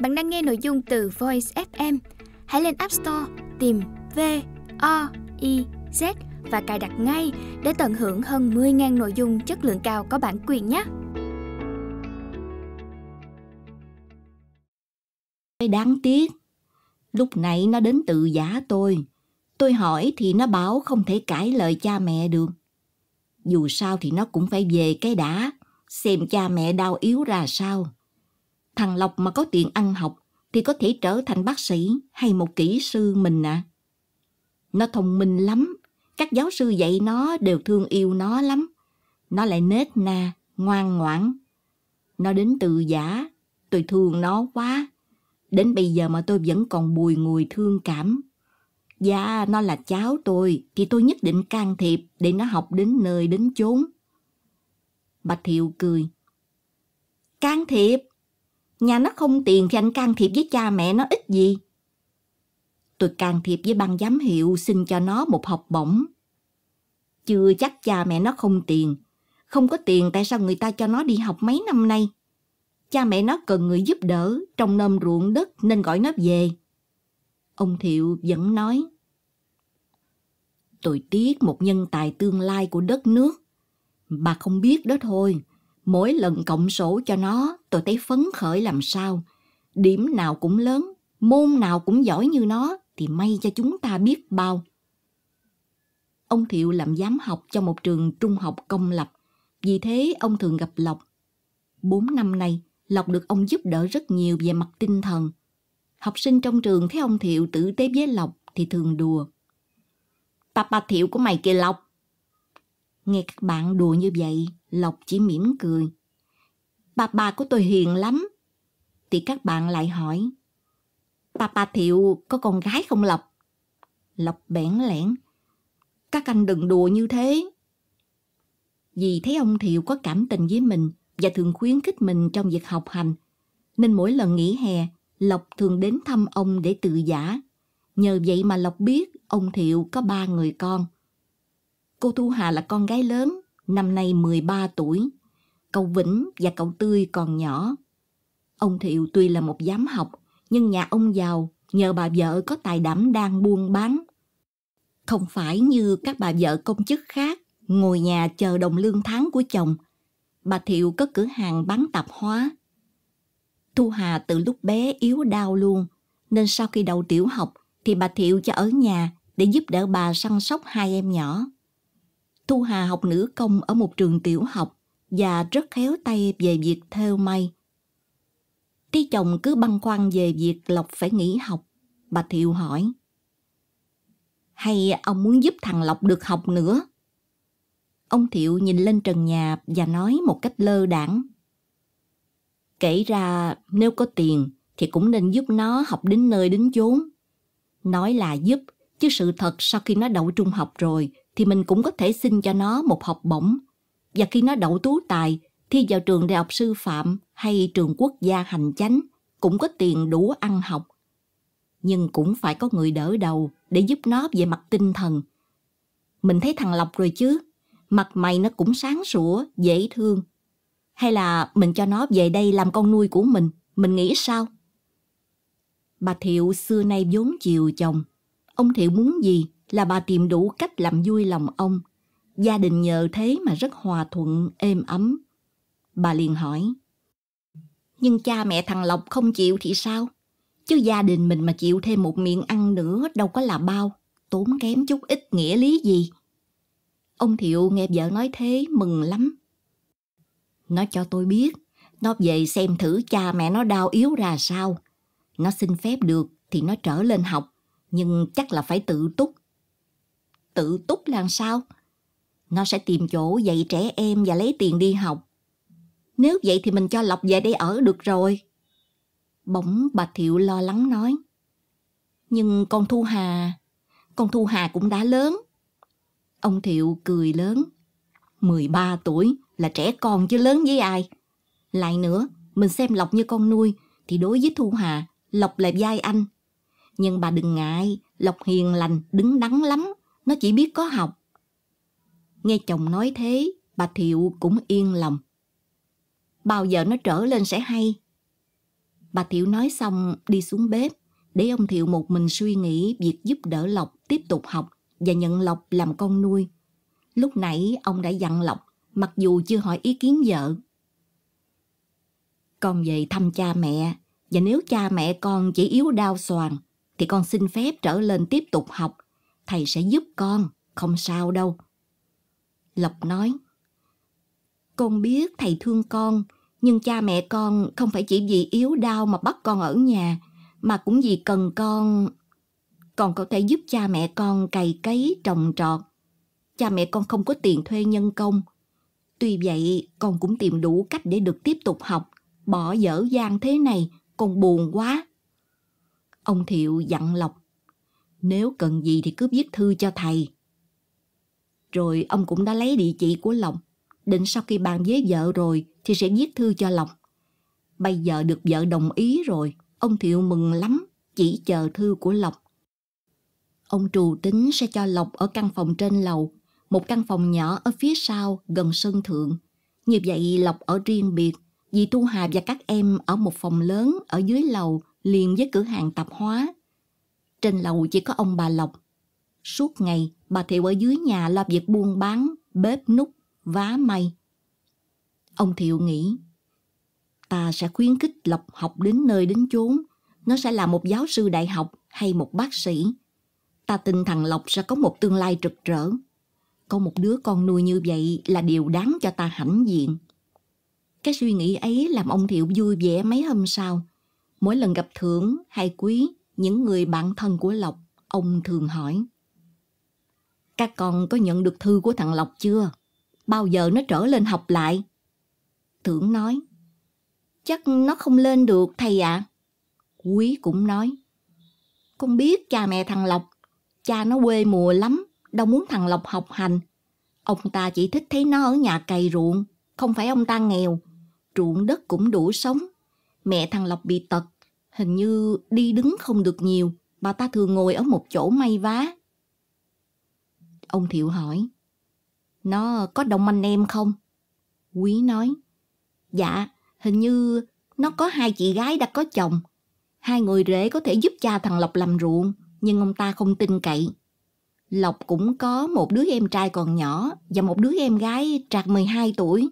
Bạn đang nghe nội dung từ Voice FM. Hãy lên App Store tìm V O I Z và cài đặt ngay để tận hưởng hơn 10.000 nội dung chất lượng cao có bản quyền nhé. Đáng tiếc, lúc nãy nó đến tự giả tôi. Tôi hỏi thì nó bảo không thể cãi lời cha mẹ được. Dù sao thì nó cũng phải về cái đã, xem cha mẹ đau yếu ra sao. Thằng Lộc mà có tiền ăn học thì có thể trở thành bác sĩ hay một kỹ sư mình ạ. À. Nó thông minh lắm, các giáo sư dạy nó đều thương yêu nó lắm. Nó lại nết na, ngoan ngoãn. Nó đến từ giả, tôi thương nó quá. Đến bây giờ mà tôi vẫn còn bùi ngùi thương cảm. Dạ, nó là cháu tôi, thì tôi nhất định can thiệp để nó học đến nơi đến chốn. bạch Thiệu cười. Can thiệp? Nhà nó không tiền thì anh can thiệp với cha mẹ nó ít gì. Tôi can thiệp với ban giám hiệu xin cho nó một học bổng. Chưa chắc cha mẹ nó không tiền. Không có tiền tại sao người ta cho nó đi học mấy năm nay? Cha mẹ nó cần người giúp đỡ trong nôm ruộng đất nên gọi nó về. Ông Thiệu vẫn nói. Tôi tiếc một nhân tài tương lai của đất nước. Bà không biết đó thôi. Mỗi lần cộng sổ cho nó, tôi thấy phấn khởi làm sao. Điểm nào cũng lớn, môn nào cũng giỏi như nó thì may cho chúng ta biết bao. Ông Thiệu làm giám học cho một trường trung học công lập, vì thế ông thường gặp Lộc. Bốn năm nay, Lộc được ông giúp đỡ rất nhiều về mặt tinh thần. Học sinh trong trường thấy ông Thiệu tử tế với Lộc thì thường đùa. papa Thiệu của mày kìa Lộc, Nghe các bạn đùa như vậy, Lộc chỉ mỉm cười. Bà bà của tôi hiền lắm. Thì các bạn lại hỏi. Bà bà Thiệu có con gái không Lộc? Lộc bẽn lẽn. Các anh đừng đùa như thế. Vì thấy ông Thiệu có cảm tình với mình và thường khuyến khích mình trong việc học hành, nên mỗi lần nghỉ hè, Lộc thường đến thăm ông để tự giả. Nhờ vậy mà Lộc biết ông Thiệu có ba người con – Cô Thu Hà là con gái lớn, năm nay 13 tuổi. Cậu Vĩnh và cậu Tươi còn nhỏ. Ông Thiệu tuy là một giám học, nhưng nhà ông giàu nhờ bà vợ có tài đảm đang buôn bán. Không phải như các bà vợ công chức khác, ngồi nhà chờ đồng lương tháng của chồng. Bà Thiệu có cửa hàng bán tạp hóa. Thu Hà từ lúc bé yếu đau luôn, nên sau khi đầu tiểu học thì bà Thiệu cho ở nhà để giúp đỡ bà săn sóc hai em nhỏ. Thu Hà học nữ công ở một trường tiểu học và rất khéo tay về việc thêu may. Tí chồng cứ băn khoăn về việc Lộc phải nghỉ học. Bà Thiệu hỏi. Hay ông muốn giúp thằng Lộc được học nữa? Ông Thiệu nhìn lên trần nhà và nói một cách lơ đảng. Kể ra nếu có tiền thì cũng nên giúp nó học đến nơi đến chốn. Nói là giúp, chứ sự thật sau khi nó đậu trung học rồi thì mình cũng có thể xin cho nó một học bổng. Và khi nó đậu tú tài, thi vào trường đại học sư phạm hay trường quốc gia hành chánh, cũng có tiền đủ ăn học. Nhưng cũng phải có người đỡ đầu để giúp nó về mặt tinh thần. Mình thấy thằng Lộc rồi chứ, mặt mày nó cũng sáng sủa, dễ thương. Hay là mình cho nó về đây làm con nuôi của mình, mình nghĩ sao? Bà Thiệu xưa nay vốn chiều chồng, ông Thiệu muốn gì là bà tìm đủ cách làm vui lòng ông. Gia đình nhờ thế mà rất hòa thuận, êm ấm. Bà liền hỏi. Nhưng cha mẹ thằng Lộc không chịu thì sao? Chứ gia đình mình mà chịu thêm một miệng ăn nữa đâu có là bao, tốn kém chút ít nghĩa lý gì. Ông Thiệu nghe vợ nói thế mừng lắm. Nó cho tôi biết, nó về xem thử cha mẹ nó đau yếu ra sao. Nó xin phép được thì nó trở lên học, nhưng chắc là phải tự túc tự túc làm sao? Nó sẽ tìm chỗ dạy trẻ em và lấy tiền đi học. Nếu vậy thì mình cho Lộc về đây ở được rồi. Bỗng bà Thiệu lo lắng nói. Nhưng con Thu Hà, con Thu Hà cũng đã lớn. Ông Thiệu cười lớn. 13 tuổi là trẻ con chứ lớn với ai. Lại nữa, mình xem Lộc như con nuôi thì đối với Thu Hà, Lộc là vai anh. Nhưng bà đừng ngại, Lộc hiền lành, đứng đắn lắm nó chỉ biết có học. Nghe chồng nói thế, bà Thiệu cũng yên lòng. Bao giờ nó trở lên sẽ hay. Bà Thiệu nói xong đi xuống bếp, để ông Thiệu một mình suy nghĩ việc giúp đỡ Lộc tiếp tục học và nhận Lộc làm con nuôi. Lúc nãy ông đã dặn Lộc, mặc dù chưa hỏi ý kiến vợ. Con về thăm cha mẹ, và nếu cha mẹ con chỉ yếu đau xoàn, thì con xin phép trở lên tiếp tục học thầy sẽ giúp con, không sao đâu. Lộc nói, con biết thầy thương con, nhưng cha mẹ con không phải chỉ vì yếu đau mà bắt con ở nhà, mà cũng vì cần con... Con có thể giúp cha mẹ con cày cấy trồng trọt. Cha mẹ con không có tiền thuê nhân công. Tuy vậy, con cũng tìm đủ cách để được tiếp tục học. Bỏ dở dang thế này, con buồn quá. Ông Thiệu dặn Lộc nếu cần gì thì cứ viết thư cho thầy. Rồi ông cũng đã lấy địa chỉ của Lộc, Định sau khi bàn với vợ rồi thì sẽ viết thư cho Lộc. Bây giờ được vợ đồng ý rồi, ông Thiệu mừng lắm, chỉ chờ thư của Lộc. Ông Trù tính sẽ cho Lộc ở căn phòng trên lầu, một căn phòng nhỏ ở phía sau gần sân thượng. Như vậy Lộc ở riêng biệt, vì Thu Hà và các em ở một phòng lớn ở dưới lầu liền với cửa hàng tạp hóa. Trên lầu chỉ có ông bà Lộc. Suốt ngày, bà Thiệu ở dưới nhà lo việc buôn bán, bếp nút, vá may. Ông Thiệu nghĩ, ta sẽ khuyến khích Lộc học đến nơi đến chốn. Nó sẽ là một giáo sư đại học hay một bác sĩ. Ta tin thằng Lộc sẽ có một tương lai rực rỡ. Có một đứa con nuôi như vậy là điều đáng cho ta hãnh diện. Cái suy nghĩ ấy làm ông Thiệu vui vẻ mấy hôm sau. Mỗi lần gặp thưởng hay quý, những người bạn thân của Lộc, ông thường hỏi. Các con có nhận được thư của thằng Lộc chưa? Bao giờ nó trở lên học lại? Thưởng nói. Chắc nó không lên được thầy ạ. À. Quý cũng nói. Con biết cha mẹ thằng Lộc, cha nó quê mùa lắm, đâu muốn thằng Lộc học hành. Ông ta chỉ thích thấy nó ở nhà cày ruộng, không phải ông ta nghèo. Ruộng đất cũng đủ sống. Mẹ thằng Lộc bị tật, Hình như đi đứng không được nhiều, bà ta thường ngồi ở một chỗ may vá. Ông Thiệu hỏi, nó có đông anh em không? Quý nói, dạ, hình như nó có hai chị gái đã có chồng. Hai người rể có thể giúp cha thằng Lộc làm ruộng, nhưng ông ta không tin cậy. Lộc cũng có một đứa em trai còn nhỏ và một đứa em gái trạc 12 tuổi.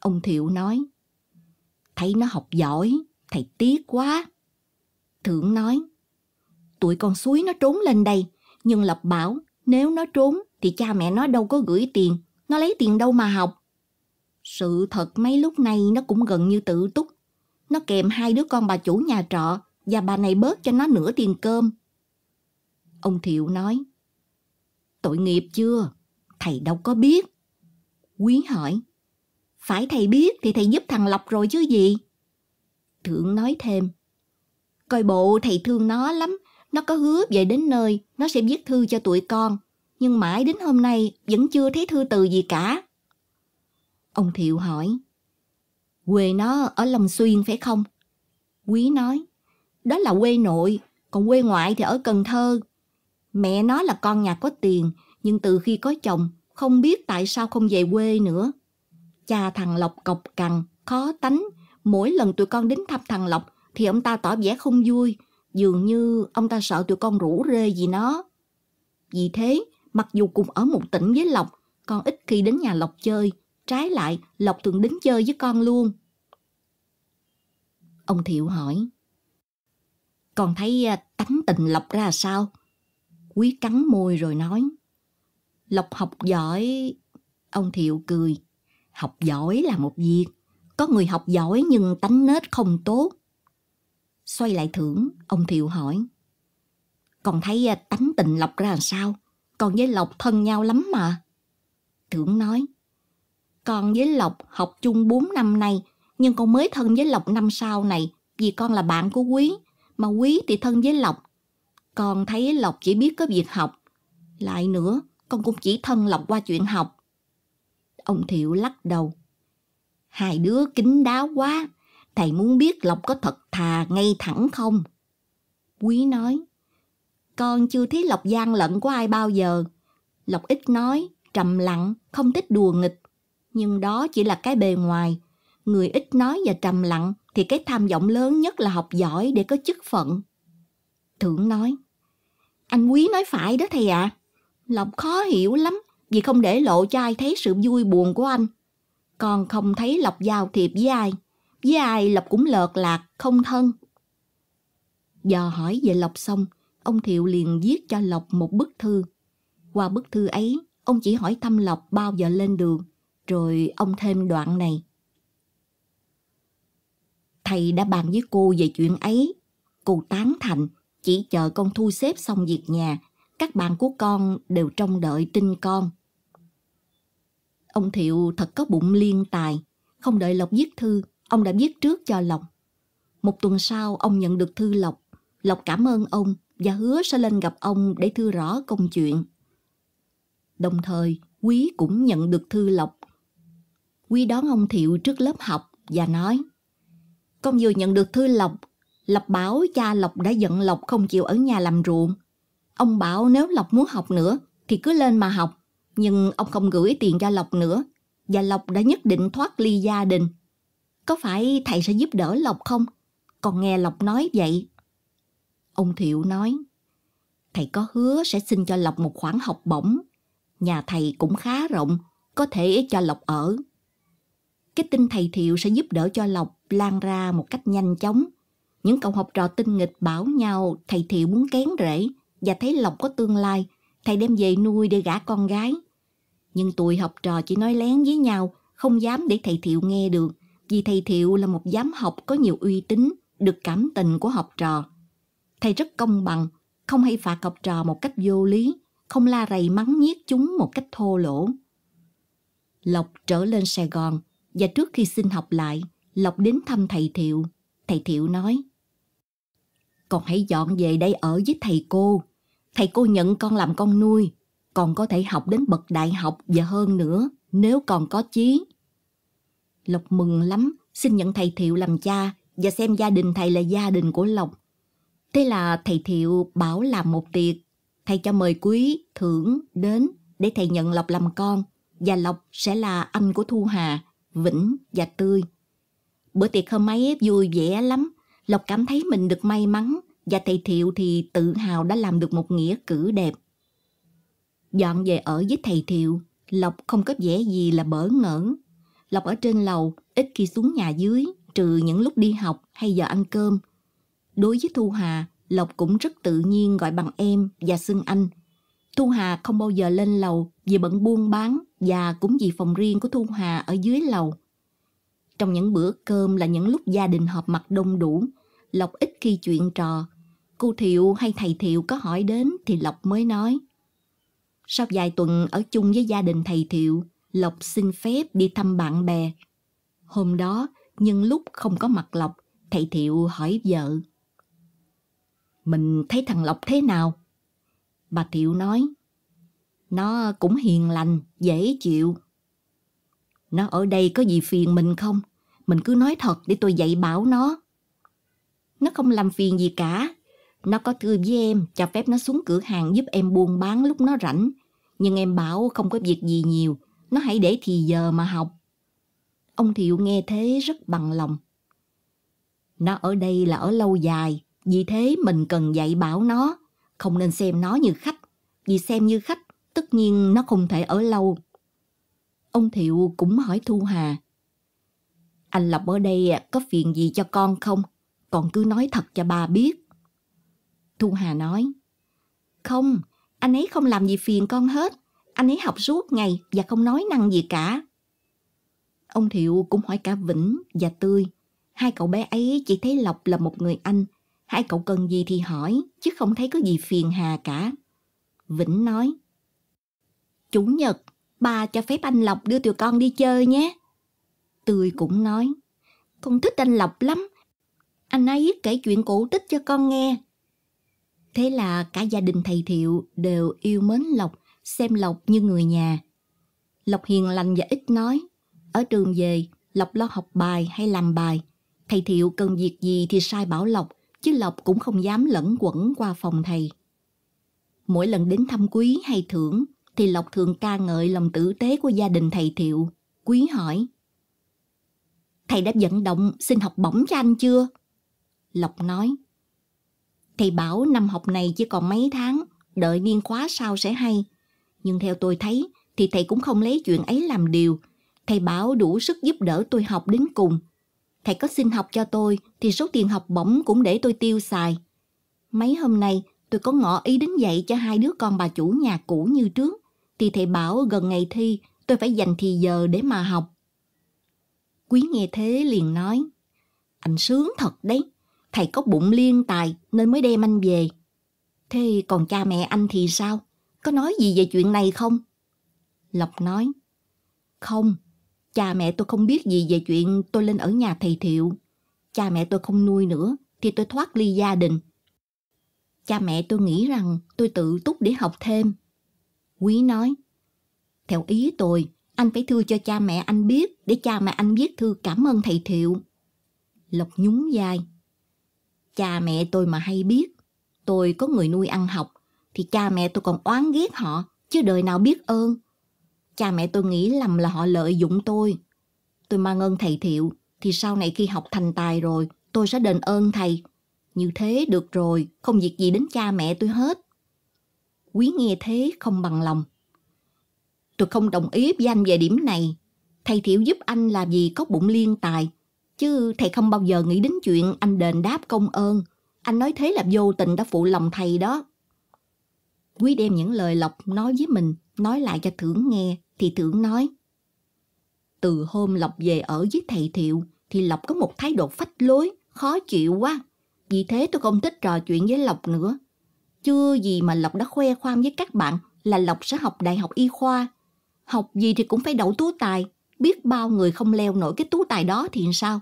Ông Thiệu nói, thấy nó học giỏi, Thầy tiếc quá. Thưởng nói, tụi con suối nó trốn lên đây, nhưng Lập bảo nếu nó trốn thì cha mẹ nó đâu có gửi tiền, nó lấy tiền đâu mà học. Sự thật mấy lúc này nó cũng gần như tự túc. Nó kèm hai đứa con bà chủ nhà trọ và bà này bớt cho nó nửa tiền cơm. Ông Thiệu nói, tội nghiệp chưa? Thầy đâu có biết. Quý hỏi, phải thầy biết thì thầy giúp thằng Lộc rồi chứ gì? Thượng nói thêm. Coi bộ thầy thương nó lắm, nó có hứa về đến nơi, nó sẽ viết thư cho tụi con. Nhưng mãi đến hôm nay vẫn chưa thấy thư từ gì cả. Ông Thiệu hỏi. Quê nó ở Long Xuyên phải không? Quý nói. Đó là quê nội, còn quê ngoại thì ở Cần Thơ. Mẹ nó là con nhà có tiền, nhưng từ khi có chồng, không biết tại sao không về quê nữa. Cha thằng Lộc cọc cằn, khó tánh, mỗi lần tụi con đến thăm thằng Lộc thì ông ta tỏ vẻ không vui, dường như ông ta sợ tụi con rủ rê gì nó. Vì thế, mặc dù cùng ở một tỉnh với Lộc, con ít khi đến nhà Lộc chơi, trái lại Lộc thường đến chơi với con luôn. Ông Thiệu hỏi, Con thấy à, tánh tình Lộc ra sao? Quý cắn môi rồi nói, Lộc học giỏi. Ông Thiệu cười, học giỏi là một việc, có người học giỏi nhưng tánh nết không tốt. Xoay lại thưởng, ông Thiệu hỏi. Còn thấy à, tánh tình Lộc ra làm sao? còn với Lộc thân nhau lắm mà. Thưởng nói. Con với Lộc học chung 4 năm nay, nhưng con mới thân với Lộc năm sau này vì con là bạn của Quý, mà Quý thì thân với Lộc. Con thấy Lộc chỉ biết có việc học. Lại nữa, con cũng chỉ thân Lộc qua chuyện học. Ông Thiệu lắc đầu Hai đứa kính đáo quá, thầy muốn biết Lộc có thật thà ngay thẳng không? Quý nói, con chưa thấy Lộc gian lận của ai bao giờ. Lộc ít nói, trầm lặng, không thích đùa nghịch. Nhưng đó chỉ là cái bề ngoài. Người ít nói và trầm lặng thì cái tham vọng lớn nhất là học giỏi để có chức phận. Thưởng nói, anh Quý nói phải đó thầy ạ. À. Lộc khó hiểu lắm vì không để lộ cho ai thấy sự vui buồn của anh con không thấy Lộc giao thiệp với ai. Với ai Lộc cũng lợt lạc, không thân. Dò hỏi về Lộc xong, ông Thiệu liền viết cho Lộc một bức thư. Qua bức thư ấy, ông chỉ hỏi thăm Lộc bao giờ lên đường, rồi ông thêm đoạn này. Thầy đã bàn với cô về chuyện ấy. Cô tán thành, chỉ chờ con thu xếp xong việc nhà. Các bạn của con đều trông đợi tin con ông Thiệu thật có bụng liên tài. Không đợi Lộc viết thư, ông đã viết trước cho Lộc. Một tuần sau, ông nhận được thư Lộc. Lộc cảm ơn ông và hứa sẽ lên gặp ông để thư rõ công chuyện. Đồng thời, Quý cũng nhận được thư Lộc. Quý đón ông Thiệu trước lớp học và nói Con vừa nhận được thư Lộc, Lộc bảo cha Lộc đã giận Lộc không chịu ở nhà làm ruộng. Ông bảo nếu Lộc muốn học nữa thì cứ lên mà học nhưng ông không gửi tiền cho Lộc nữa và Lộc đã nhất định thoát ly gia đình. Có phải thầy sẽ giúp đỡ Lộc không? Còn nghe Lộc nói vậy. Ông Thiệu nói, thầy có hứa sẽ xin cho Lộc một khoản học bổng. Nhà thầy cũng khá rộng, có thể cho Lộc ở. Cái tin thầy Thiệu sẽ giúp đỡ cho Lộc lan ra một cách nhanh chóng. Những cậu học trò tinh nghịch bảo nhau thầy Thiệu muốn kén rễ và thấy Lộc có tương lai – thầy đem về nuôi để gả con gái. Nhưng tụi học trò chỉ nói lén với nhau, không dám để thầy Thiệu nghe được, vì thầy Thiệu là một giám học có nhiều uy tín, được cảm tình của học trò. Thầy rất công bằng, không hay phạt học trò một cách vô lý, không la rầy mắng nhiếc chúng một cách thô lỗ. Lộc trở lên Sài Gòn và trước khi xin học lại, Lộc đến thăm thầy Thiệu. Thầy Thiệu nói, Con hãy dọn về đây ở với thầy cô, Thầy cô nhận con làm con nuôi, còn có thể học đến bậc đại học và hơn nữa nếu còn có chí. Lộc mừng lắm, xin nhận thầy Thiệu làm cha và xem gia đình thầy là gia đình của Lộc. Thế là thầy Thiệu bảo làm một tiệc, thầy cho mời quý, thưởng, đến để thầy nhận Lộc làm con và Lộc sẽ là anh của Thu Hà, Vĩnh và Tươi. Bữa tiệc hôm ấy vui vẻ lắm, Lộc cảm thấy mình được may mắn và thầy Thiệu thì tự hào đã làm được một nghĩa cử đẹp. Dọn về ở với thầy Thiệu, Lộc không có vẻ gì là bỡ ngỡ. Lộc ở trên lầu, ít khi xuống nhà dưới, trừ những lúc đi học hay giờ ăn cơm. Đối với Thu Hà, Lộc cũng rất tự nhiên gọi bằng em và xưng anh. Thu Hà không bao giờ lên lầu vì bận buôn bán và cũng vì phòng riêng của Thu Hà ở dưới lầu. Trong những bữa cơm là những lúc gia đình họp mặt đông đủ, Lộc ít khi chuyện trò Cô Thiệu hay thầy Thiệu có hỏi đến thì Lộc mới nói. Sau vài tuần ở chung với gia đình thầy Thiệu, Lộc xin phép đi thăm bạn bè. Hôm đó, nhưng lúc không có mặt Lộc, thầy Thiệu hỏi vợ. Mình thấy thằng Lộc thế nào? Bà Thiệu nói. Nó cũng hiền lành, dễ chịu. Nó ở đây có gì phiền mình không? Mình cứ nói thật để tôi dạy bảo nó. Nó không làm phiền gì cả, nó có thư với em, cho phép nó xuống cửa hàng giúp em buôn bán lúc nó rảnh. Nhưng em bảo không có việc gì nhiều, nó hãy để thì giờ mà học. Ông Thiệu nghe thế rất bằng lòng. Nó ở đây là ở lâu dài, vì thế mình cần dạy bảo nó, không nên xem nó như khách. Vì xem như khách, tất nhiên nó không thể ở lâu. Ông Thiệu cũng hỏi Thu Hà. Anh Lộc ở đây có phiền gì cho con không? Còn cứ nói thật cho bà biết. Thu Hà nói. Không, anh ấy không làm gì phiền con hết. Anh ấy học suốt ngày và không nói năng gì cả. Ông Thiệu cũng hỏi cả Vĩnh và Tươi. Hai cậu bé ấy chỉ thấy Lộc là một người anh. Hai cậu cần gì thì hỏi, chứ không thấy có gì phiền hà cả. Vĩnh nói. Chủ nhật, bà cho phép anh Lộc đưa tụi con đi chơi nhé. Tươi cũng nói. Con thích anh Lộc lắm. Anh ấy kể chuyện cổ tích cho con nghe, Thế là cả gia đình thầy Thiệu đều yêu mến Lộc, xem Lộc như người nhà. Lộc hiền lành và ít nói. Ở trường về, Lộc lo học bài hay làm bài. Thầy Thiệu cần việc gì thì sai bảo Lộc, chứ Lộc cũng không dám lẫn quẩn qua phòng thầy. Mỗi lần đến thăm quý hay thưởng, thì Lộc thường ca ngợi lòng tử tế của gia đình thầy Thiệu. Quý hỏi, Thầy đã vận động xin học bổng cho anh chưa? Lộc nói, Thầy bảo năm học này chỉ còn mấy tháng, đợi niên khóa sau sẽ hay. Nhưng theo tôi thấy thì thầy cũng không lấy chuyện ấy làm điều. Thầy bảo đủ sức giúp đỡ tôi học đến cùng. Thầy có xin học cho tôi thì số tiền học bổng cũng để tôi tiêu xài. Mấy hôm nay tôi có ngỏ ý đến dạy cho hai đứa con bà chủ nhà cũ như trước. Thì thầy bảo gần ngày thi tôi phải dành thì giờ để mà học. Quý nghe thế liền nói, anh sướng thật đấy, thầy có bụng liên tài nên mới đem anh về. Thế còn cha mẹ anh thì sao? Có nói gì về chuyện này không? Lộc nói, không, cha mẹ tôi không biết gì về chuyện tôi lên ở nhà thầy thiệu. Cha mẹ tôi không nuôi nữa thì tôi thoát ly gia đình. Cha mẹ tôi nghĩ rằng tôi tự túc để học thêm. Quý nói, theo ý tôi, anh phải thư cho cha mẹ anh biết để cha mẹ anh viết thư cảm ơn thầy thiệu. Lộc nhún vai, Cha mẹ tôi mà hay biết, tôi có người nuôi ăn học, thì cha mẹ tôi còn oán ghét họ, chứ đời nào biết ơn. Cha mẹ tôi nghĩ lầm là họ lợi dụng tôi. Tôi mang ơn thầy Thiệu, thì sau này khi học thành tài rồi, tôi sẽ đền ơn thầy. Như thế được rồi, không việc gì đến cha mẹ tôi hết. Quý nghe thế không bằng lòng. Tôi không đồng ý với anh về điểm này. Thầy Thiệu giúp anh làm gì có bụng liên tài, Chứ thầy không bao giờ nghĩ đến chuyện anh đền đáp công ơn. Anh nói thế là vô tình đã phụ lòng thầy đó. Quý đem những lời Lộc nói với mình, nói lại cho Thưởng nghe, thì Thưởng nói. Từ hôm Lộc về ở với thầy Thiệu, thì Lộc có một thái độ phách lối, khó chịu quá. Vì thế tôi không thích trò chuyện với Lộc nữa. Chưa gì mà Lộc đã khoe khoang với các bạn là Lộc sẽ học đại học y khoa. Học gì thì cũng phải đậu tú tài, biết bao người không leo nổi cái tú tài đó thì sao?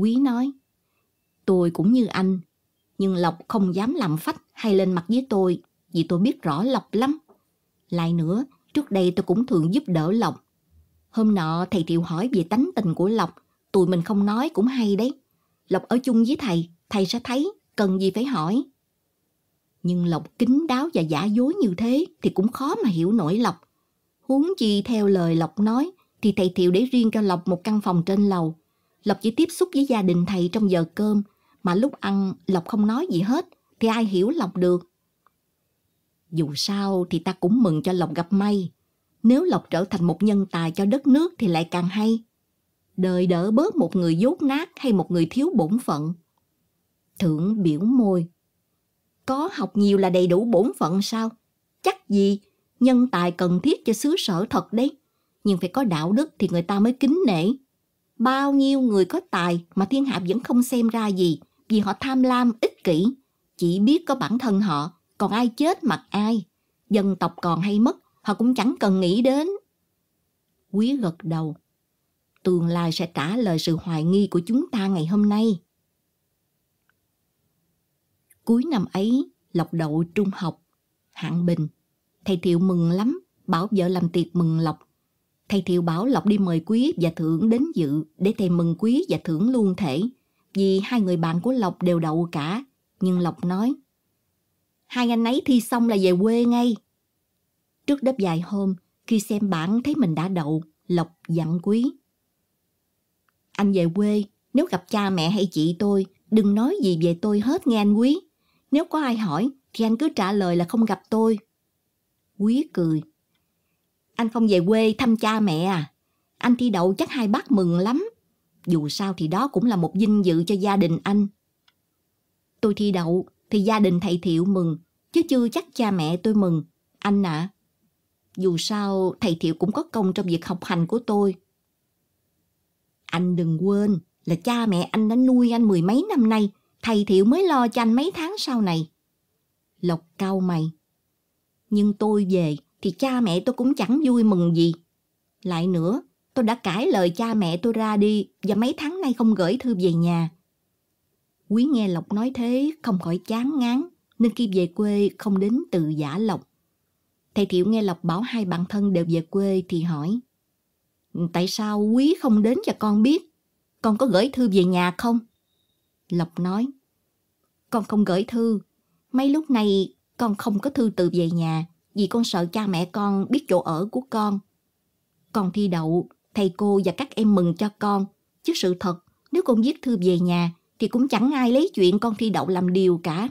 Quý nói, tôi cũng như anh, nhưng Lộc không dám làm phách hay lên mặt với tôi vì tôi biết rõ Lộc lắm. Lại nữa, trước đây tôi cũng thường giúp đỡ Lộc. Hôm nọ thầy Triệu hỏi về tánh tình của Lộc, tụi mình không nói cũng hay đấy. Lộc ở chung với thầy, thầy sẽ thấy, cần gì phải hỏi. Nhưng Lộc kính đáo và giả dối như thế thì cũng khó mà hiểu nổi Lộc. Huống chi theo lời Lộc nói thì thầy Thiệu để riêng cho Lộc một căn phòng trên lầu. Lộc chỉ tiếp xúc với gia đình thầy trong giờ cơm, mà lúc ăn Lộc không nói gì hết, thì ai hiểu Lộc được. Dù sao thì ta cũng mừng cho Lộc gặp may. Nếu Lộc trở thành một nhân tài cho đất nước thì lại càng hay. Đời đỡ bớt một người dốt nát hay một người thiếu bổn phận. Thưởng biểu môi. Có học nhiều là đầy đủ bổn phận sao? Chắc gì, nhân tài cần thiết cho xứ sở thật đấy. Nhưng phải có đạo đức thì người ta mới kính nể bao nhiêu người có tài mà thiên hạ vẫn không xem ra gì vì họ tham lam ích kỷ chỉ biết có bản thân họ còn ai chết mặc ai dân tộc còn hay mất họ cũng chẳng cần nghĩ đến quý gật đầu tương lai sẽ trả lời sự hoài nghi của chúng ta ngày hôm nay cuối năm ấy lộc đậu trung học hạng bình thầy thiệu mừng lắm bảo vợ làm tiệc mừng lộc thầy Thiệu bảo Lộc đi mời Quý và Thưởng đến dự để thầy mừng Quý và Thưởng luôn thể, vì hai người bạn của Lộc đều đậu cả. Nhưng Lộc nói, hai anh ấy thi xong là về quê ngay. Trước đớp vài hôm, khi xem bảng thấy mình đã đậu, Lộc dặn Quý. Anh về quê, nếu gặp cha mẹ hay chị tôi, đừng nói gì về tôi hết nghe anh Quý. Nếu có ai hỏi, thì anh cứ trả lời là không gặp tôi. Quý cười, anh không về quê thăm cha mẹ à? Anh thi đậu chắc hai bác mừng lắm. Dù sao thì đó cũng là một vinh dự cho gia đình anh. Tôi thi đậu thì gia đình thầy Thiệu mừng, chứ chưa chắc cha mẹ tôi mừng. Anh ạ, à, dù sao thầy Thiệu cũng có công trong việc học hành của tôi. Anh đừng quên là cha mẹ anh đã nuôi anh mười mấy năm nay, thầy Thiệu mới lo cho anh mấy tháng sau này. Lộc cao mày. Nhưng tôi về thì cha mẹ tôi cũng chẳng vui mừng gì. Lại nữa, tôi đã cãi lời cha mẹ tôi ra đi và mấy tháng nay không gửi thư về nhà. Quý nghe Lộc nói thế không khỏi chán ngán nên khi về quê không đến từ giả Lộc. Thầy Thiệu nghe Lộc bảo hai bạn thân đều về quê thì hỏi Tại sao quý không đến cho con biết? Con có gửi thư về nhà không? Lộc nói Con không gửi thư. Mấy lúc này con không có thư từ về nhà vì con sợ cha mẹ con biết chỗ ở của con. Con thi đậu, thầy cô và các em mừng cho con. Chứ sự thật, nếu con viết thư về nhà thì cũng chẳng ai lấy chuyện con thi đậu làm điều cả.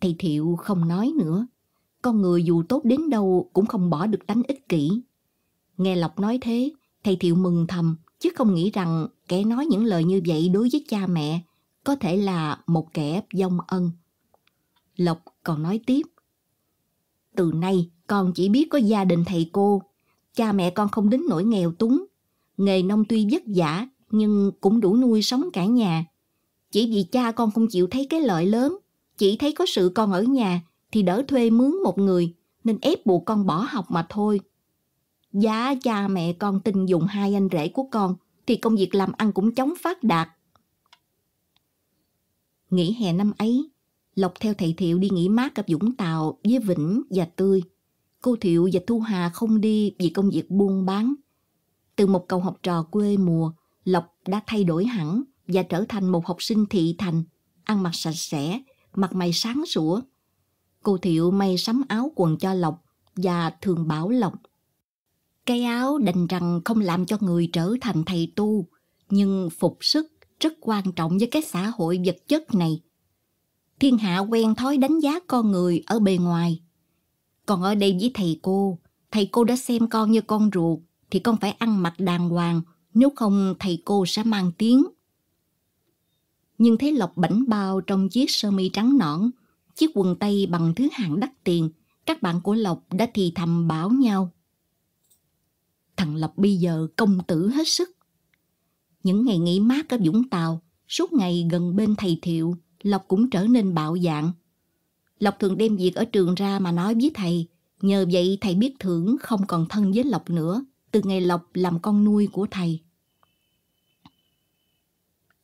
Thầy Thiệu không nói nữa. Con người dù tốt đến đâu cũng không bỏ được tánh ích kỷ. Nghe Lộc nói thế, thầy Thiệu mừng thầm chứ không nghĩ rằng kẻ nói những lời như vậy đối với cha mẹ có thể là một kẻ dông ân. Lộc còn nói tiếp. Từ nay con chỉ biết có gia đình thầy cô. Cha mẹ con không đến nỗi nghèo túng. Nghề nông tuy vất vả nhưng cũng đủ nuôi sống cả nhà. Chỉ vì cha con không chịu thấy cái lợi lớn, chỉ thấy có sự con ở nhà thì đỡ thuê mướn một người nên ép buộc con bỏ học mà thôi. Giá cha mẹ con tin dùng hai anh rể của con thì công việc làm ăn cũng chóng phát đạt. Nghỉ hè năm ấy, Lộc theo thầy Thiệu đi nghỉ mát ở Dũng Tàu với Vĩnh và Tươi. Cô Thiệu và Thu Hà không đi vì công việc buôn bán. Từ một cậu học trò quê mùa, Lộc đã thay đổi hẳn và trở thành một học sinh thị thành, ăn mặc sạch sẽ, mặt mày sáng sủa. Cô Thiệu may sắm áo quần cho Lộc và thường bảo Lộc. Cái áo đành rằng không làm cho người trở thành thầy tu, nhưng phục sức rất quan trọng với cái xã hội vật chất này thiên hạ quen thói đánh giá con người ở bề ngoài. Còn ở đây với thầy cô, thầy cô đã xem con như con ruột, thì con phải ăn mặc đàng hoàng, nếu không thầy cô sẽ mang tiếng. Nhưng thấy Lộc bảnh bao trong chiếc sơ mi trắng nõn, chiếc quần tây bằng thứ hạng đắt tiền, các bạn của Lộc đã thì thầm bảo nhau. Thằng Lộc bây giờ công tử hết sức. Những ngày nghỉ mát ở Vũng Tàu, suốt ngày gần bên thầy Thiệu, Lộc cũng trở nên bạo dạng. Lộc thường đem việc ở trường ra mà nói với thầy, nhờ vậy thầy biết thưởng không còn thân với Lộc nữa, từ ngày Lộc làm con nuôi của thầy.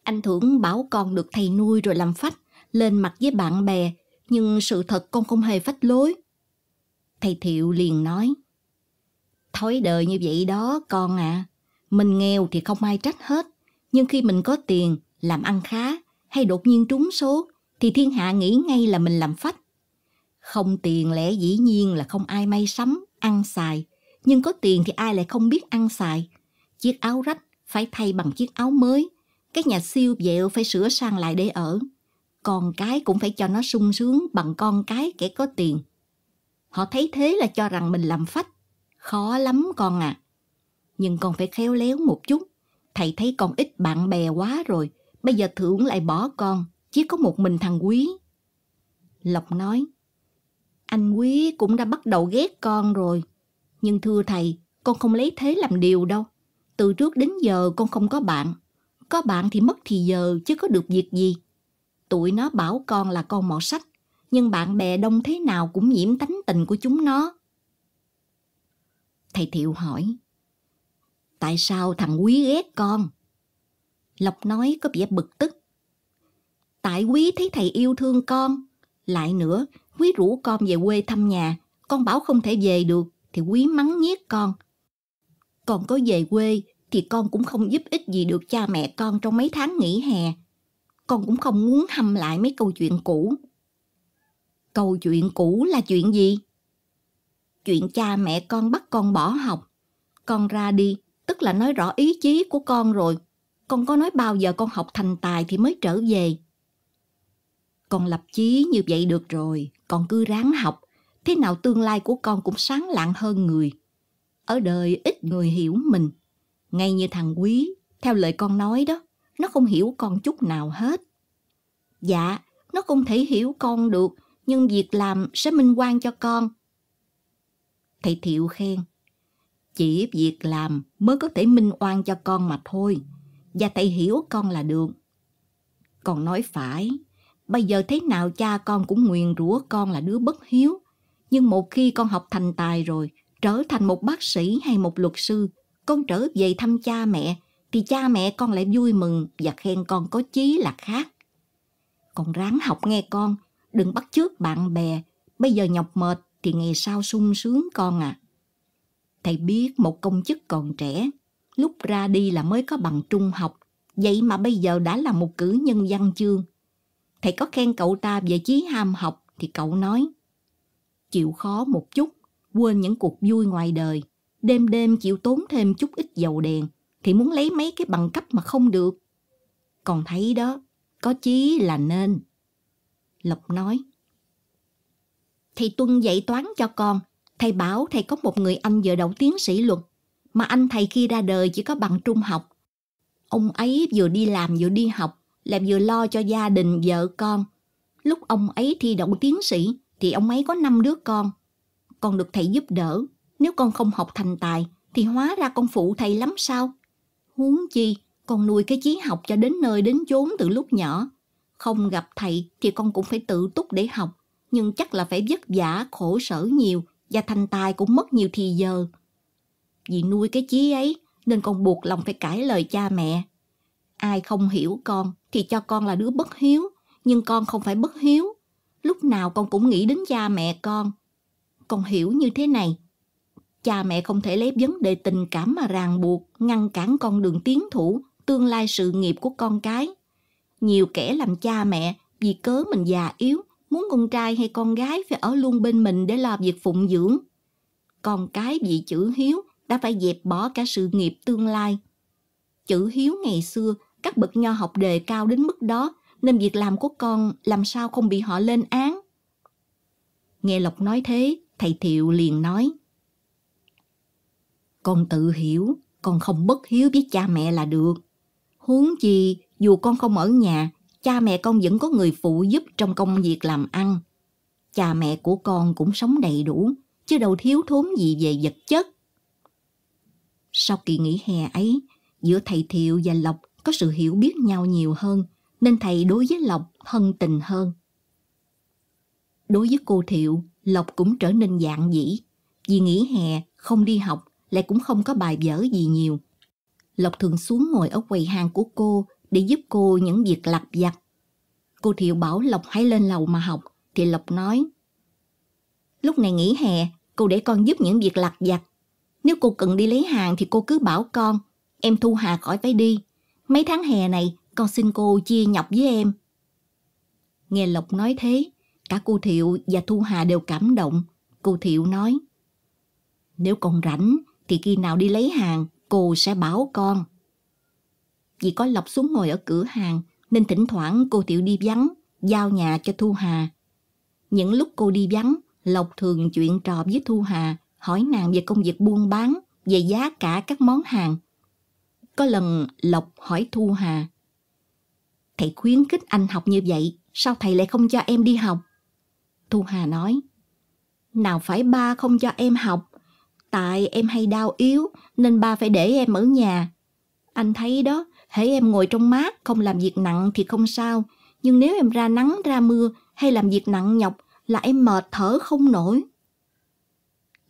Anh Thưởng bảo con được thầy nuôi rồi làm phách, lên mặt với bạn bè, nhưng sự thật con không hề phách lối. Thầy Thiệu liền nói, Thói đời như vậy đó con ạ, à. mình nghèo thì không ai trách hết, nhưng khi mình có tiền, làm ăn khá hay đột nhiên trúng số thì thiên hạ nghĩ ngay là mình làm phách. Không tiền lẽ dĩ nhiên là không ai may sắm, ăn xài, nhưng có tiền thì ai lại không biết ăn xài. Chiếc áo rách phải thay bằng chiếc áo mới, cái nhà siêu dẹo phải sửa sang lại để ở, con cái cũng phải cho nó sung sướng bằng con cái kẻ có tiền. Họ thấy thế là cho rằng mình làm phách, khó lắm con à. Nhưng con phải khéo léo một chút, thầy thấy con ít bạn bè quá rồi, Bây giờ thưởng lại bỏ con, chỉ có một mình thằng Quý. Lộc nói, anh Quý cũng đã bắt đầu ghét con rồi. Nhưng thưa thầy, con không lấy thế làm điều đâu. Từ trước đến giờ con không có bạn. Có bạn thì mất thì giờ chứ có được việc gì. Tụi nó bảo con là con mọt sách, nhưng bạn bè đông thế nào cũng nhiễm tánh tình của chúng nó. Thầy Thiệu hỏi, tại sao thằng Quý ghét con? Lộc nói có vẻ bực tức. Tại quý thấy thầy yêu thương con. Lại nữa, quý rủ con về quê thăm nhà. Con bảo không thể về được, thì quý mắng nhiếc con. Còn có về quê, thì con cũng không giúp ích gì được cha mẹ con trong mấy tháng nghỉ hè. Con cũng không muốn hâm lại mấy câu chuyện cũ. Câu chuyện cũ là chuyện gì? Chuyện cha mẹ con bắt con bỏ học. Con ra đi, tức là nói rõ ý chí của con rồi con có nói bao giờ con học thành tài thì mới trở về. Con lập chí như vậy được rồi, con cứ ráng học. Thế nào tương lai của con cũng sáng lạng hơn người. Ở đời ít người hiểu mình. Ngay như thằng Quý, theo lời con nói đó, nó không hiểu con chút nào hết. Dạ, nó không thể hiểu con được, nhưng việc làm sẽ minh quan cho con. Thầy Thiệu khen, chỉ việc làm mới có thể minh oan cho con mà thôi và thầy hiểu con là được. Con nói phải, bây giờ thế nào cha con cũng nguyền rủa con là đứa bất hiếu. Nhưng một khi con học thành tài rồi, trở thành một bác sĩ hay một luật sư, con trở về thăm cha mẹ, thì cha mẹ con lại vui mừng và khen con có chí là khác. Con ráng học nghe con, đừng bắt chước bạn bè, bây giờ nhọc mệt thì ngày sau sung sướng con à. Thầy biết một công chức còn trẻ lúc ra đi là mới có bằng trung học, vậy mà bây giờ đã là một cử nhân văn chương. Thầy có khen cậu ta về chí ham học thì cậu nói, chịu khó một chút, quên những cuộc vui ngoài đời, đêm đêm chịu tốn thêm chút ít dầu đèn thì muốn lấy mấy cái bằng cấp mà không được. Còn thấy đó, có chí là nên. Lộc nói, Thầy Tuân dạy toán cho con, thầy bảo thầy có một người anh vợ đậu tiến sĩ luật mà anh thầy khi ra đời chỉ có bằng trung học. Ông ấy vừa đi làm vừa đi học, làm vừa lo cho gia đình, vợ con. Lúc ông ấy thi đậu tiến sĩ thì ông ấy có 5 đứa con. Con được thầy giúp đỡ, nếu con không học thành tài thì hóa ra con phụ thầy lắm sao? Huống chi, con nuôi cái chí học cho đến nơi đến chốn từ lúc nhỏ. Không gặp thầy thì con cũng phải tự túc để học, nhưng chắc là phải vất vả, khổ sở nhiều và thành tài cũng mất nhiều thì giờ vì nuôi cái chí ấy nên con buộc lòng phải cãi lời cha mẹ. Ai không hiểu con thì cho con là đứa bất hiếu, nhưng con không phải bất hiếu. Lúc nào con cũng nghĩ đến cha mẹ con. Con hiểu như thế này. Cha mẹ không thể lấy vấn đề tình cảm mà ràng buộc, ngăn cản con đường tiến thủ, tương lai sự nghiệp của con cái. Nhiều kẻ làm cha mẹ vì cớ mình già yếu, muốn con trai hay con gái phải ở luôn bên mình để lo việc phụng dưỡng. Con cái vì chữ hiếu đã phải dẹp bỏ cả sự nghiệp tương lai. Chữ hiếu ngày xưa, các bậc nho học đề cao đến mức đó, nên việc làm của con làm sao không bị họ lên án. Nghe Lộc nói thế, thầy Thiệu liền nói. Con tự hiểu, con không bất hiếu với cha mẹ là được. Huống chi, dù con không ở nhà, cha mẹ con vẫn có người phụ giúp trong công việc làm ăn. Cha mẹ của con cũng sống đầy đủ, chứ đâu thiếu thốn gì về vật chất. Sau kỳ nghỉ hè ấy, giữa thầy Thiệu và Lộc có sự hiểu biết nhau nhiều hơn, nên thầy đối với Lộc thân tình hơn. Đối với cô Thiệu, Lộc cũng trở nên dạng dĩ. Vì nghỉ hè, không đi học, lại cũng không có bài vở gì nhiều. Lộc thường xuống ngồi ở quầy hàng của cô để giúp cô những việc lặt vặt. Cô Thiệu bảo Lộc hãy lên lầu mà học, thì Lộc nói. Lúc này nghỉ hè, cô để con giúp những việc lặt vặt nếu cô cần đi lấy hàng thì cô cứ bảo con, em Thu Hà khỏi phải đi. Mấy tháng hè này con xin cô chia nhọc với em. Nghe Lộc nói thế, cả cô Thiệu và Thu Hà đều cảm động. Cô Thiệu nói, nếu con rảnh thì khi nào đi lấy hàng cô sẽ bảo con. Vì có Lộc xuống ngồi ở cửa hàng nên thỉnh thoảng cô Thiệu đi vắng, giao nhà cho Thu Hà. Những lúc cô đi vắng, Lộc thường chuyện trò với Thu Hà hỏi nàng về công việc buôn bán, về giá cả các món hàng. Có lần Lộc hỏi Thu Hà, Thầy khuyến khích anh học như vậy, sao thầy lại không cho em đi học? Thu Hà nói, Nào phải ba không cho em học, tại em hay đau yếu nên ba phải để em ở nhà. Anh thấy đó, hễ em ngồi trong mát không làm việc nặng thì không sao, nhưng nếu em ra nắng ra mưa hay làm việc nặng nhọc là em mệt thở không nổi.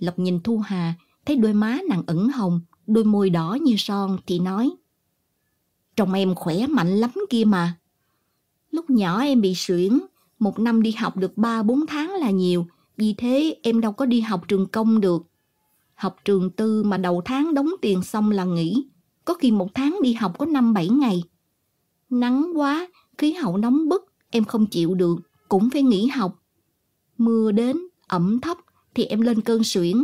Lộc nhìn Thu Hà, thấy đôi má nàng ửng hồng, đôi môi đỏ như son thì nói. Chồng em khỏe mạnh lắm kia mà. Lúc nhỏ em bị suyễn, một năm đi học được 3-4 tháng là nhiều, vì thế em đâu có đi học trường công được. Học trường tư mà đầu tháng đóng tiền xong là nghỉ, có khi một tháng đi học có 5-7 ngày. Nắng quá, khí hậu nóng bức, em không chịu được, cũng phải nghỉ học. Mưa đến, ẩm thấp, thì em lên cơn suyễn.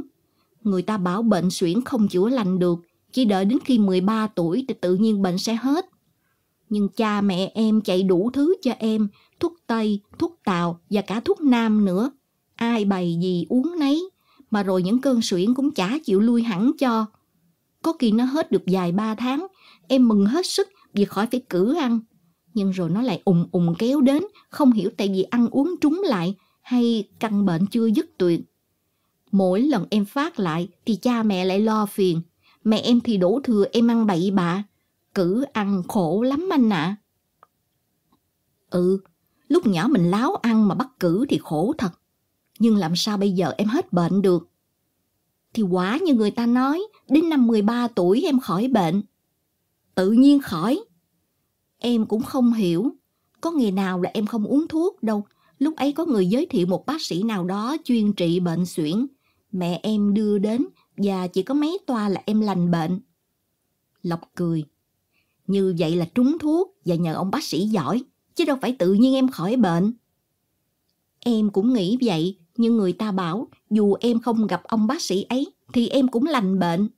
Người ta bảo bệnh suyễn không chữa lành được, chỉ đợi đến khi 13 tuổi thì tự nhiên bệnh sẽ hết. Nhưng cha mẹ em chạy đủ thứ cho em, thuốc Tây, thuốc Tàu và cả thuốc Nam nữa. Ai bày gì uống nấy, mà rồi những cơn suyễn cũng chả chịu lui hẳn cho. Có khi nó hết được vài ba tháng, em mừng hết sức vì khỏi phải cử ăn. Nhưng rồi nó lại ùng ùng kéo đến, không hiểu tại vì ăn uống trúng lại hay căn bệnh chưa dứt tuyệt. Mỗi lần em phát lại thì cha mẹ lại lo phiền. Mẹ em thì đổ thừa em ăn bậy bạ. cứ ăn khổ lắm anh ạ. À. Ừ, lúc nhỏ mình láo ăn mà bắt cử thì khổ thật. Nhưng làm sao bây giờ em hết bệnh được? Thì quá như người ta nói, đến năm 13 tuổi em khỏi bệnh. Tự nhiên khỏi. Em cũng không hiểu, có ngày nào là em không uống thuốc đâu. Lúc ấy có người giới thiệu một bác sĩ nào đó chuyên trị bệnh suyễn mẹ em đưa đến và chỉ có mấy toa là em lành bệnh. Lộc cười. Như vậy là trúng thuốc và nhờ ông bác sĩ giỏi, chứ đâu phải tự nhiên em khỏi bệnh. Em cũng nghĩ vậy, nhưng người ta bảo dù em không gặp ông bác sĩ ấy thì em cũng lành bệnh.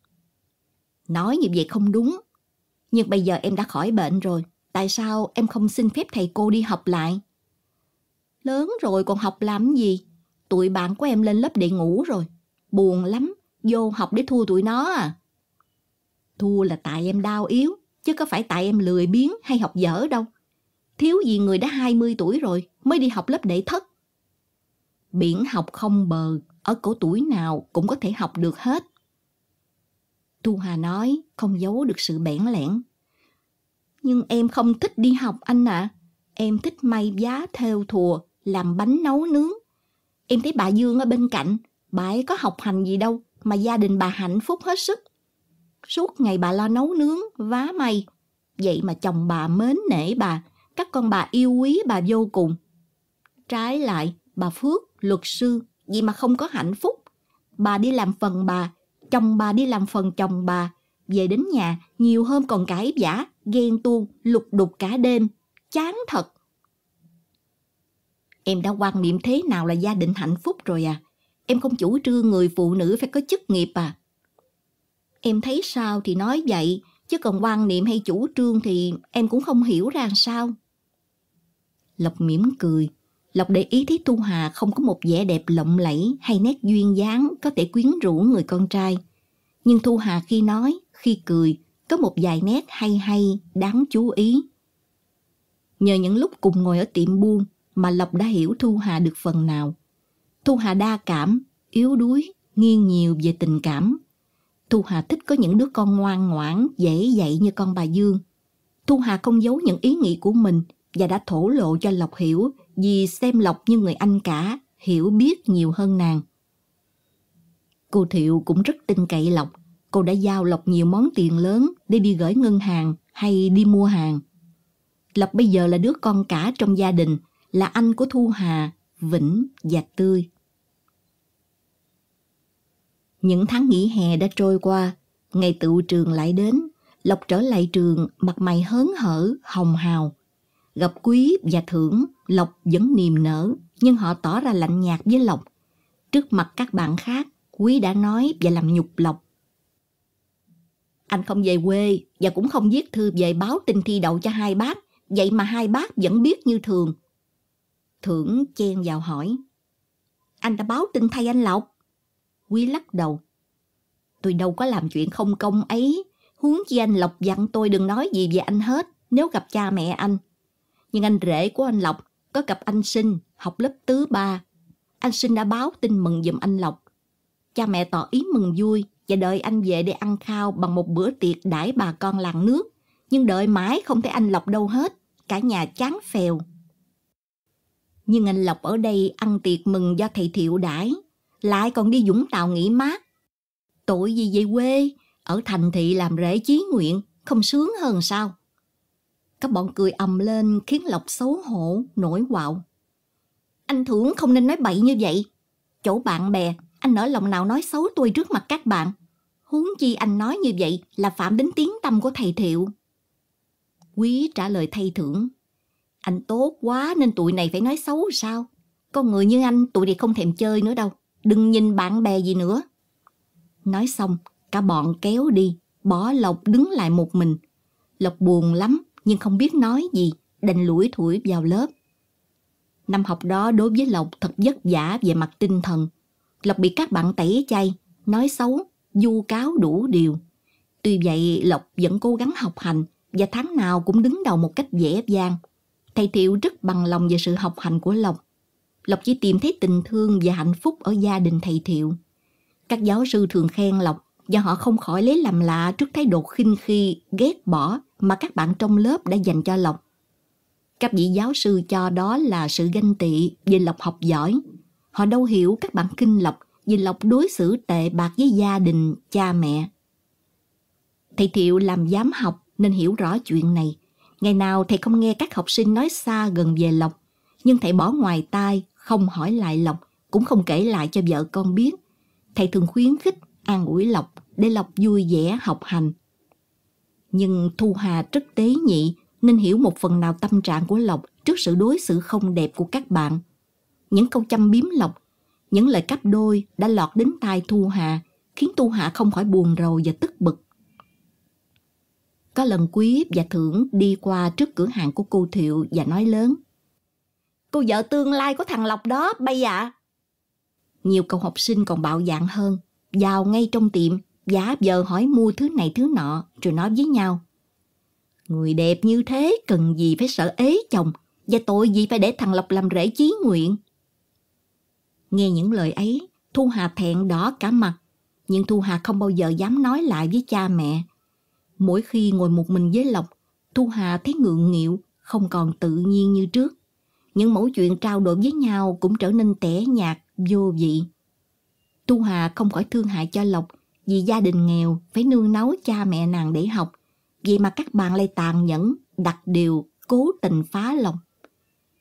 Nói như vậy không đúng, nhưng bây giờ em đã khỏi bệnh rồi, tại sao em không xin phép thầy cô đi học lại? Lớn rồi còn học làm gì? Tụi bạn của em lên lớp để ngủ rồi, buồn lắm, vô học để thua tụi nó à. Thua là tại em đau yếu, chứ có phải tại em lười biếng hay học dở đâu. Thiếu gì người đã 20 tuổi rồi mới đi học lớp đệ thất. Biển học không bờ, ở cổ tuổi nào cũng có thể học được hết. Thu Hà nói, không giấu được sự bẽn lẽn. Nhưng em không thích đi học anh ạ. À. Em thích may vá thêu thùa, làm bánh nấu nướng. Em thấy bà Dương ở bên cạnh, bà ấy có học hành gì đâu mà gia đình bà hạnh phúc hết sức. Suốt ngày bà lo nấu nướng, vá may. Vậy mà chồng bà mến nể bà, các con bà yêu quý bà vô cùng. Trái lại, bà Phước, luật sư, vậy mà không có hạnh phúc. Bà đi làm phần bà, chồng bà đi làm phần chồng bà. Về đến nhà, nhiều hôm còn cãi giả, ghen tuông, lục đục cả đêm. Chán thật. Em đã quan niệm thế nào là gia đình hạnh phúc rồi à? Em không chủ trương người phụ nữ phải có chức nghiệp à? Em thấy sao thì nói vậy, chứ còn quan niệm hay chủ trương thì em cũng không hiểu ra sao. Lộc mỉm cười, Lộc để ý thấy thu Hà không có một vẻ đẹp lộng lẫy hay nét duyên dáng có thể quyến rũ người con trai. Nhưng Thu Hà khi nói, khi cười, có một vài nét hay hay, đáng chú ý. Nhờ những lúc cùng ngồi ở tiệm buôn mà Lộc đã hiểu Thu Hà được phần nào. Thu Hà đa cảm, yếu đuối, nghiêng nhiều về tình cảm. Thu Hà thích có những đứa con ngoan ngoãn, dễ dạy như con bà Dương. Thu Hà không giấu những ý nghĩ của mình và đã thổ lộ cho Lộc hiểu vì xem Lộc như người anh cả, hiểu biết nhiều hơn nàng. Cô Thiệu cũng rất tin cậy Lộc. Cô đã giao Lộc nhiều món tiền lớn để đi gửi ngân hàng hay đi mua hàng. Lộc bây giờ là đứa con cả trong gia đình, là anh của Thu Hà vĩnh và tươi. Những tháng nghỉ hè đã trôi qua, ngày tựu trường lại đến, Lộc trở lại trường mặt mày hớn hở, hồng hào. Gặp Quý và Thưởng, Lộc vẫn niềm nở, nhưng họ tỏ ra lạnh nhạt với Lộc. Trước mặt các bạn khác, Quý đã nói và làm nhục Lộc. Anh không về quê và cũng không viết thư về báo tin thi đậu cho hai bác, vậy mà hai bác vẫn biết như thường. Thưởng chen vào hỏi. Anh đã báo tin thay anh Lộc. Quý lắc đầu. Tôi đâu có làm chuyện không công ấy. Huống chi anh Lộc dặn tôi đừng nói gì về anh hết nếu gặp cha mẹ anh. Nhưng anh rể của anh Lộc có gặp anh Sinh học lớp tứ ba. Anh Sinh đã báo tin mừng giùm anh Lộc. Cha mẹ tỏ ý mừng vui và đợi anh về để ăn khao bằng một bữa tiệc đãi bà con làng nước. Nhưng đợi mãi không thấy anh Lộc đâu hết. Cả nhà chán phèo nhưng anh Lộc ở đây ăn tiệc mừng do thầy Thiệu đãi, lại còn đi Dũng Tàu nghỉ mát. Tội gì về quê, ở thành thị làm rễ chí nguyện, không sướng hơn sao? Các bọn cười ầm lên khiến Lộc xấu hổ, nổi quạo. Anh Thưởng không nên nói bậy như vậy. Chỗ bạn bè, anh nỡ lòng nào nói xấu tôi trước mặt các bạn. Huống chi anh nói như vậy là phạm đến tiếng tâm của thầy Thiệu. Quý trả lời thay thưởng, anh tốt quá nên tụi này phải nói xấu sao? Con người như anh tụi này không thèm chơi nữa đâu. Đừng nhìn bạn bè gì nữa. Nói xong, cả bọn kéo đi, bỏ Lộc đứng lại một mình. Lộc buồn lắm nhưng không biết nói gì, đành lủi thủi vào lớp. Năm học đó đối với Lộc thật vất vả về mặt tinh thần. Lộc bị các bạn tẩy chay, nói xấu, du cáo đủ điều. Tuy vậy, Lộc vẫn cố gắng học hành và tháng nào cũng đứng đầu một cách dễ dàng. Thầy Thiệu rất bằng lòng về sự học hành của Lộc. Lộc chỉ tìm thấy tình thương và hạnh phúc ở gia đình thầy Thiệu. Các giáo sư thường khen Lộc và họ không khỏi lấy làm lạ trước thái độ khinh khi, ghét bỏ mà các bạn trong lớp đã dành cho Lộc. Các vị giáo sư cho đó là sự ganh tị về Lộc học giỏi. Họ đâu hiểu các bạn kinh Lộc vì Lộc đối xử tệ bạc với gia đình, cha mẹ. Thầy Thiệu làm giám học nên hiểu rõ chuyện này. Ngày nào thầy không nghe các học sinh nói xa gần về Lộc, nhưng thầy bỏ ngoài tai, không hỏi lại Lộc, cũng không kể lại cho vợ con biết. Thầy thường khuyến khích an ủi Lộc để Lộc vui vẻ học hành. Nhưng Thu Hà rất tế nhị nên hiểu một phần nào tâm trạng của Lộc trước sự đối xử không đẹp của các bạn. Những câu chăm biếm Lộc, những lời cắp đôi đã lọt đến tai Thu Hà, khiến Thu Hà không khỏi buồn rầu và tức bực. Có lần Quý và Thưởng đi qua trước cửa hàng của cô Thiệu và nói lớn. Cô vợ tương lai của thằng Lộc đó, bay ạ. À? Nhiều cậu học sinh còn bạo dạn hơn, vào ngay trong tiệm, giá giờ hỏi mua thứ này thứ nọ, rồi nói với nhau. Người đẹp như thế cần gì phải sợ ế chồng, và tội gì phải để thằng Lộc làm rễ chí nguyện. Nghe những lời ấy, Thu Hà thẹn đỏ cả mặt, nhưng Thu Hà không bao giờ dám nói lại với cha mẹ Mỗi khi ngồi một mình với Lộc, Thu Hà thấy ngượng nghịu, không còn tự nhiên như trước. Những mẫu chuyện trao đổi với nhau cũng trở nên tẻ nhạt, vô vị. Tu Hà không khỏi thương hại cho Lộc vì gia đình nghèo phải nương náu cha mẹ nàng để học. Vậy mà các bạn lại tàn nhẫn, đặt điều, cố tình phá lòng.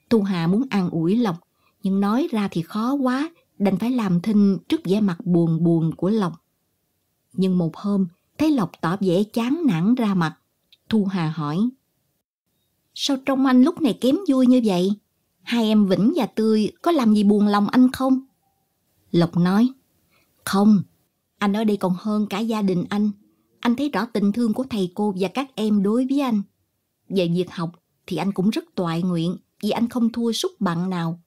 Tu Hà muốn an ủi Lộc, nhưng nói ra thì khó quá, đành phải làm thinh trước vẻ mặt buồn buồn của Lộc. Nhưng một hôm, Thấy Lộc tỏ vẻ chán nản ra mặt, Thu Hà hỏi. Sao trông anh lúc này kém vui như vậy? Hai em Vĩnh và Tươi có làm gì buồn lòng anh không? Lộc nói, không, anh ở đây còn hơn cả gia đình anh. Anh thấy rõ tình thương của thầy cô và các em đối với anh. Về việc học thì anh cũng rất toại nguyện vì anh không thua súc bạn nào.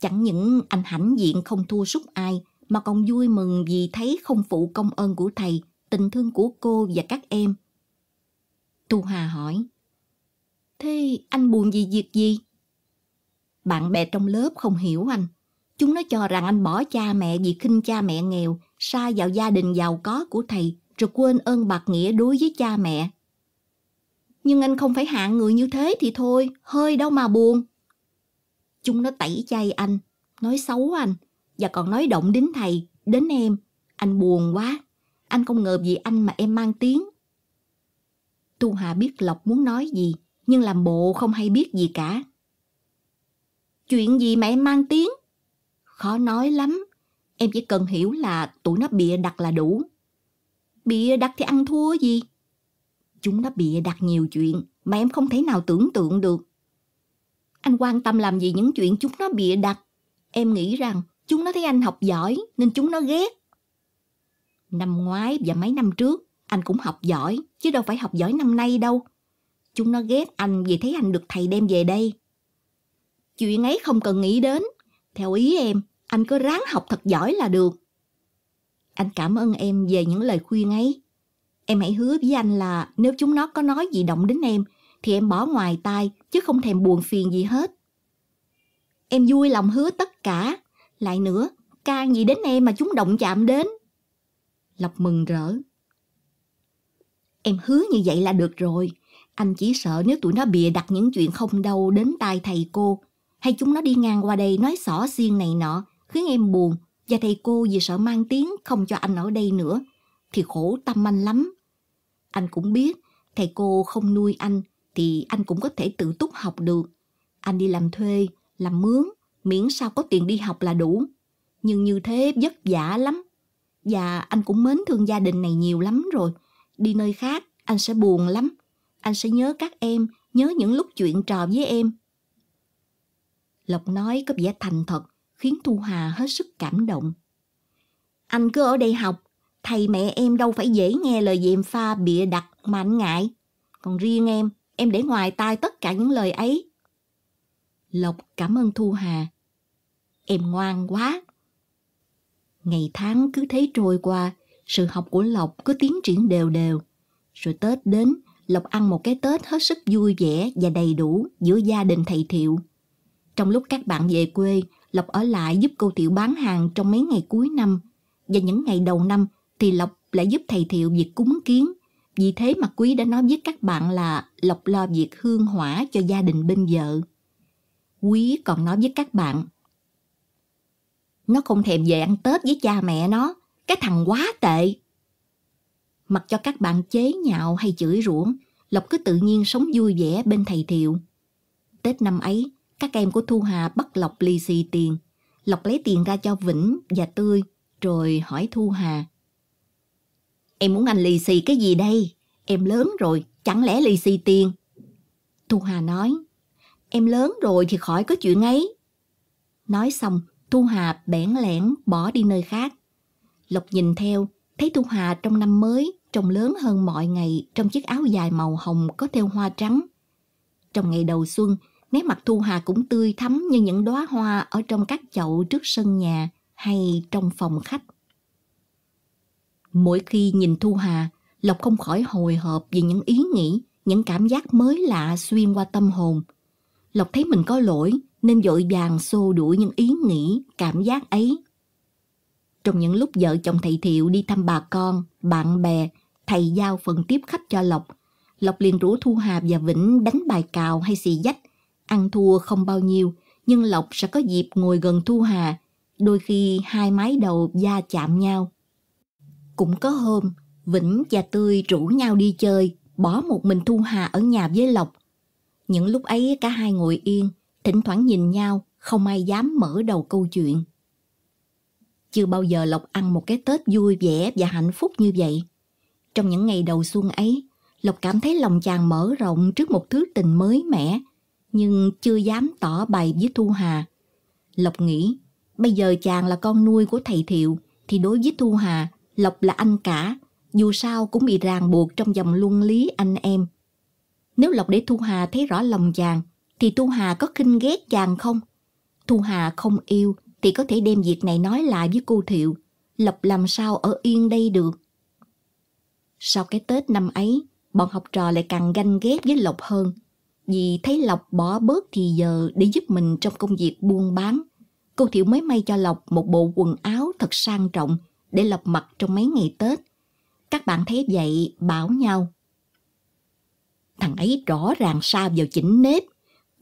Chẳng những anh hãnh diện không thua súc ai mà còn vui mừng vì thấy không phụ công ơn của thầy tình thương của cô và các em. Thu Hà hỏi, Thế anh buồn vì việc gì? Bạn bè trong lớp không hiểu anh. Chúng nó cho rằng anh bỏ cha mẹ vì khinh cha mẹ nghèo, xa vào gia đình giàu có của thầy, rồi quên ơn bạc nghĩa đối với cha mẹ. Nhưng anh không phải hạng người như thế thì thôi, hơi đâu mà buồn. Chúng nó tẩy chay anh, nói xấu anh, và còn nói động đến thầy, đến em. Anh buồn quá. Anh không ngờ vì anh mà em mang tiếng. Tu Hà biết Lộc muốn nói gì, nhưng làm bộ không hay biết gì cả. Chuyện gì mà em mang tiếng? Khó nói lắm, em chỉ cần hiểu là tụi nó bịa đặt là đủ. Bịa đặt thì ăn thua gì? Chúng nó bịa đặt nhiều chuyện mà em không thể nào tưởng tượng được. Anh quan tâm làm gì những chuyện chúng nó bịa đặt? Em nghĩ rằng chúng nó thấy anh học giỏi nên chúng nó ghét. Năm ngoái và mấy năm trước, anh cũng học giỏi, chứ đâu phải học giỏi năm nay đâu. Chúng nó ghét anh vì thấy anh được thầy đem về đây. Chuyện ấy không cần nghĩ đến. Theo ý em, anh cứ ráng học thật giỏi là được. Anh cảm ơn em về những lời khuyên ấy. Em hãy hứa với anh là nếu chúng nó có nói gì động đến em, thì em bỏ ngoài tai chứ không thèm buồn phiền gì hết. Em vui lòng hứa tất cả. Lại nữa, can gì đến em mà chúng động chạm đến Lộc mừng rỡ. Em hứa như vậy là được rồi. Anh chỉ sợ nếu tụi nó bịa đặt những chuyện không đâu đến tai thầy cô, hay chúng nó đi ngang qua đây nói xỏ xiên này nọ, khiến em buồn, và thầy cô vì sợ mang tiếng không cho anh ở đây nữa, thì khổ tâm anh lắm. Anh cũng biết, thầy cô không nuôi anh, thì anh cũng có thể tự túc học được. Anh đi làm thuê, làm mướn, miễn sao có tiền đi học là đủ. Nhưng như thế vất vả lắm, và anh cũng mến thương gia đình này nhiều lắm rồi. Đi nơi khác, anh sẽ buồn lắm. Anh sẽ nhớ các em, nhớ những lúc chuyện trò với em. Lộc nói có vẻ thành thật, khiến Thu Hà hết sức cảm động. Anh cứ ở đây học, thầy mẹ em đâu phải dễ nghe lời dèm pha bịa đặt mà anh ngại. Còn riêng em, em để ngoài tai tất cả những lời ấy. Lộc cảm ơn Thu Hà. Em ngoan quá, Ngày tháng cứ thế trôi qua, sự học của Lộc cứ tiến triển đều đều. Rồi Tết đến, Lộc ăn một cái Tết hết sức vui vẻ và đầy đủ giữa gia đình thầy Thiệu. Trong lúc các bạn về quê, Lộc ở lại giúp cô Thiệu bán hàng trong mấy ngày cuối năm. Và những ngày đầu năm thì Lộc lại giúp thầy Thiệu việc cúng kiến. Vì thế mà Quý đã nói với các bạn là Lộc lo việc hương hỏa cho gia đình bên vợ. Quý còn nói với các bạn nó không thèm về ăn Tết với cha mẹ nó. Cái thằng quá tệ. Mặc cho các bạn chế nhạo hay chửi ruộng, Lộc cứ tự nhiên sống vui vẻ bên thầy Thiệu. Tết năm ấy, các em của Thu Hà bắt Lộc lì xì tiền. Lộc lấy tiền ra cho Vĩnh và Tươi, rồi hỏi Thu Hà. Em muốn anh lì xì cái gì đây? Em lớn rồi, chẳng lẽ lì xì tiền? Thu Hà nói, em lớn rồi thì khỏi có chuyện ấy. Nói xong, Thu Hà bẽn lẽn bỏ đi nơi khác. Lộc nhìn theo, thấy Thu Hà trong năm mới trông lớn hơn mọi ngày trong chiếc áo dài màu hồng có theo hoa trắng. Trong ngày đầu xuân, nét mặt Thu Hà cũng tươi thắm như những đóa hoa ở trong các chậu trước sân nhà hay trong phòng khách. Mỗi khi nhìn Thu Hà, Lộc không khỏi hồi hộp vì những ý nghĩ, những cảm giác mới lạ xuyên qua tâm hồn. Lộc thấy mình có lỗi nên vội vàng xô đuổi những ý nghĩ, cảm giác ấy. Trong những lúc vợ chồng thầy Thiệu đi thăm bà con, bạn bè, thầy giao phần tiếp khách cho Lộc. Lộc liền rủ Thu Hà và Vĩnh đánh bài cào hay xì dách. Ăn thua không bao nhiêu, nhưng Lộc sẽ có dịp ngồi gần Thu Hà, đôi khi hai mái đầu da chạm nhau. Cũng có hôm, Vĩnh và Tươi rủ nhau đi chơi, bỏ một mình Thu Hà ở nhà với Lộc. Những lúc ấy cả hai ngồi yên, thỉnh thoảng nhìn nhau, không ai dám mở đầu câu chuyện. Chưa bao giờ Lộc ăn một cái Tết vui vẻ và hạnh phúc như vậy. Trong những ngày đầu xuân ấy, Lộc cảm thấy lòng chàng mở rộng trước một thứ tình mới mẻ, nhưng chưa dám tỏ bày với Thu Hà. Lộc nghĩ, bây giờ chàng là con nuôi của thầy Thiệu, thì đối với Thu Hà, Lộc là anh cả, dù sao cũng bị ràng buộc trong dòng luân lý anh em. Nếu Lộc để Thu Hà thấy rõ lòng chàng, thì thu Hà có khinh ghét chàng không? Thu Hà không yêu thì có thể đem việc này nói lại với cô Thiệu, lập làm sao ở yên đây được. Sau cái Tết năm ấy, bọn học trò lại càng ganh ghét với Lộc hơn, vì thấy Lộc bỏ bớt thì giờ để giúp mình trong công việc buôn bán. Cô Thiệu mới may cho Lộc một bộ quần áo thật sang trọng để Lộc mặc trong mấy ngày Tết. Các bạn thấy vậy bảo nhau. Thằng ấy rõ ràng sao vào chỉnh nếp,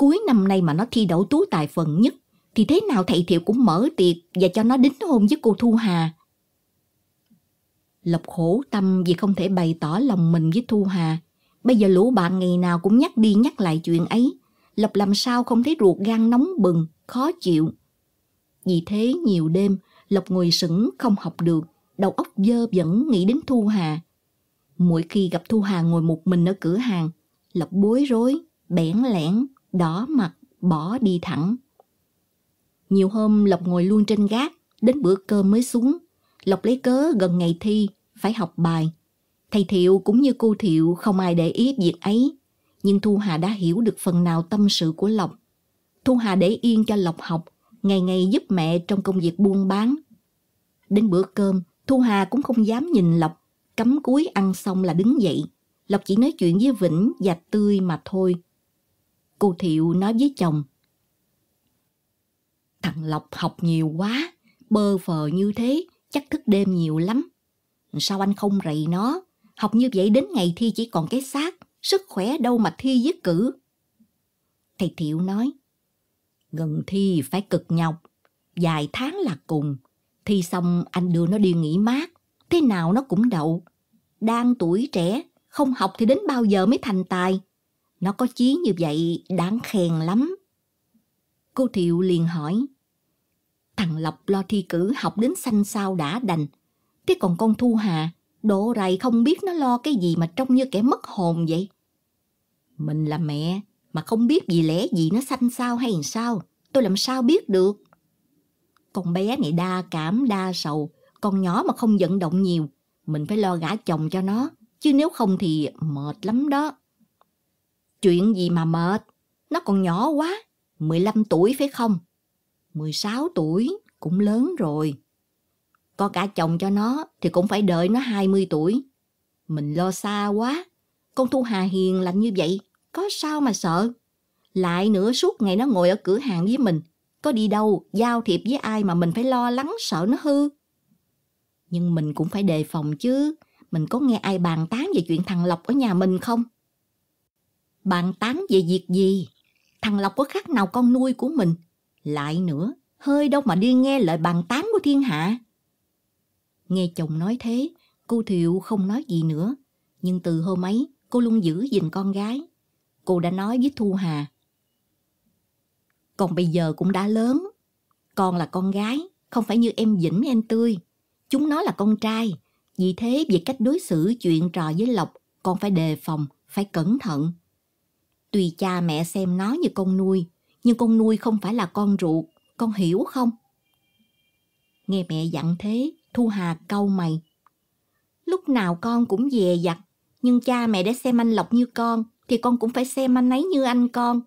cuối năm nay mà nó thi đậu tú tài phần nhất thì thế nào thầy Thiệu cũng mở tiệc và cho nó đính hôn với cô Thu Hà. Lộc khổ tâm vì không thể bày tỏ lòng mình với Thu Hà. Bây giờ lũ bạn ngày nào cũng nhắc đi nhắc lại chuyện ấy. Lộc làm sao không thấy ruột gan nóng bừng, khó chịu. Vì thế nhiều đêm, Lộc ngồi sững không học được, đầu óc dơ vẫn nghĩ đến Thu Hà. Mỗi khi gặp Thu Hà ngồi một mình ở cửa hàng, Lộc bối rối, bẽn lẽn, đỏ mặt bỏ đi thẳng. Nhiều hôm Lộc ngồi luôn trên gác, đến bữa cơm mới xuống. Lộc lấy cớ gần ngày thi, phải học bài. Thầy Thiệu cũng như cô Thiệu không ai để ý việc ấy, nhưng Thu Hà đã hiểu được phần nào tâm sự của Lộc. Thu Hà để yên cho Lộc học, ngày ngày giúp mẹ trong công việc buôn bán. Đến bữa cơm, Thu Hà cũng không dám nhìn Lộc, cấm cúi ăn xong là đứng dậy. Lộc chỉ nói chuyện với Vĩnh và Tươi mà thôi. Cô Thiệu nói với chồng. Thằng Lộc học nhiều quá, bơ phờ như thế, chắc thức đêm nhiều lắm. Sao anh không rầy nó? Học như vậy đến ngày thi chỉ còn cái xác, sức khỏe đâu mà thi với cử. Thầy Thiệu nói, gần thi phải cực nhọc, vài tháng là cùng. Thi xong anh đưa nó đi nghỉ mát, thế nào nó cũng đậu. Đang tuổi trẻ, không học thì đến bao giờ mới thành tài. Nó có chí như vậy đáng khen lắm. Cô Thiệu liền hỏi. Thằng Lộc lo thi cử học đến xanh sao đã đành. Thế còn con Thu Hà, độ rày không biết nó lo cái gì mà trông như kẻ mất hồn vậy. Mình là mẹ, mà không biết gì lẽ gì nó xanh sao hay sao, tôi làm sao biết được. Con bé này đa cảm, đa sầu, con nhỏ mà không vận động nhiều, mình phải lo gả chồng cho nó, chứ nếu không thì mệt lắm đó. Chuyện gì mà mệt, nó còn nhỏ quá, 15 tuổi phải không? 16 tuổi cũng lớn rồi. Có cả chồng cho nó thì cũng phải đợi nó 20 tuổi. Mình lo xa quá, con Thu Hà hiền lành như vậy, có sao mà sợ? Lại nữa suốt ngày nó ngồi ở cửa hàng với mình, có đi đâu, giao thiệp với ai mà mình phải lo lắng sợ nó hư. Nhưng mình cũng phải đề phòng chứ, mình có nghe ai bàn tán về chuyện thằng Lộc ở nhà mình không? bàn tán về việc gì? Thằng Lộc có khác nào con nuôi của mình? Lại nữa, hơi đâu mà đi nghe lời bàn tán của thiên hạ. Nghe chồng nói thế, cô Thiệu không nói gì nữa. Nhưng từ hôm ấy, cô luôn giữ gìn con gái. Cô đã nói với Thu Hà. Còn bây giờ cũng đã lớn. Con là con gái, không phải như em Vĩnh em Tươi. Chúng nó là con trai. Vì thế, về cách đối xử chuyện trò với Lộc, con phải đề phòng, phải cẩn thận tùy cha mẹ xem nó như con nuôi, nhưng con nuôi không phải là con ruột, con hiểu không? Nghe mẹ dặn thế, Thu Hà câu mày. Lúc nào con cũng về giặt, nhưng cha mẹ đã xem anh Lộc như con, thì con cũng phải xem anh ấy như anh con.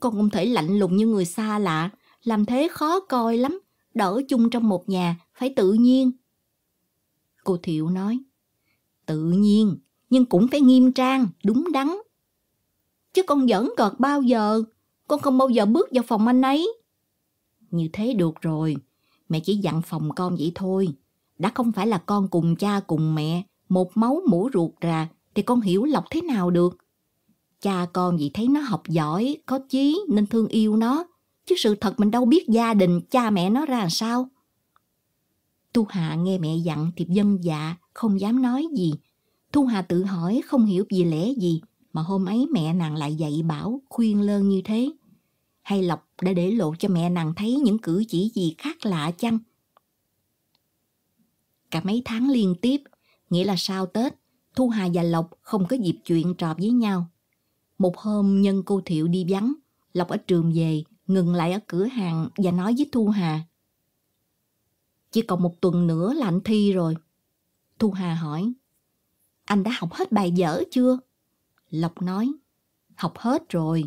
Con không thể lạnh lùng như người xa lạ, làm thế khó coi lắm, đỡ chung trong một nhà, phải tự nhiên. Cô Thiệu nói, tự nhiên, nhưng cũng phải nghiêm trang, đúng đắn chứ con giỡn cợt bao giờ. Con không bao giờ bước vào phòng anh ấy. Như thế được rồi, mẹ chỉ dặn phòng con vậy thôi. Đã không phải là con cùng cha cùng mẹ, một máu mũ ruột ra, thì con hiểu lọc thế nào được. Cha con vì thấy nó học giỏi, có chí nên thương yêu nó. Chứ sự thật mình đâu biết gia đình cha mẹ nó ra làm sao. thu hà nghe mẹ dặn thì dân dạ, không dám nói gì. Thu Hà tự hỏi không hiểu vì lẽ gì mà hôm ấy mẹ nàng lại dạy bảo, khuyên lơn như thế? Hay Lộc đã để lộ cho mẹ nàng thấy những cử chỉ gì khác lạ chăng? Cả mấy tháng liên tiếp, nghĩa là sau Tết, Thu Hà và Lộc không có dịp chuyện trò với nhau. Một hôm nhân cô Thiệu đi vắng, Lộc ở trường về, ngừng lại ở cửa hàng và nói với Thu Hà. Chỉ còn một tuần nữa là anh thi rồi. Thu Hà hỏi, anh đã học hết bài dở chưa? Lộc nói, học hết rồi,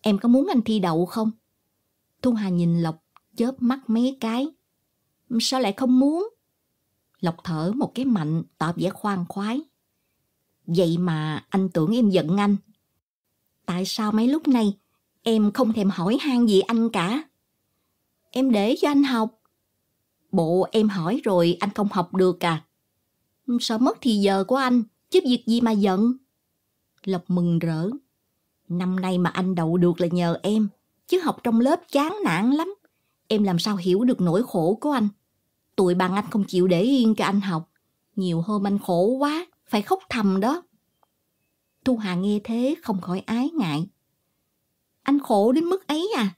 em có muốn anh thi đậu không? Thu Hà nhìn Lộc chớp mắt mấy cái. Sao lại không muốn? Lộc thở một cái mạnh, tỏ vẻ khoan khoái. Vậy mà anh tưởng em giận anh. Tại sao mấy lúc này em không thèm hỏi han gì anh cả? Em để cho anh học. Bộ em hỏi rồi anh không học được à? Sợ mất thì giờ của anh, chứ việc gì mà giận. Lộc mừng rỡ. Năm nay mà anh đậu được là nhờ em, chứ học trong lớp chán nản lắm. Em làm sao hiểu được nỗi khổ của anh. Tụi bạn anh không chịu để yên cho anh học. Nhiều hôm anh khổ quá, phải khóc thầm đó. Thu Hà nghe thế không khỏi ái ngại. Anh khổ đến mức ấy à?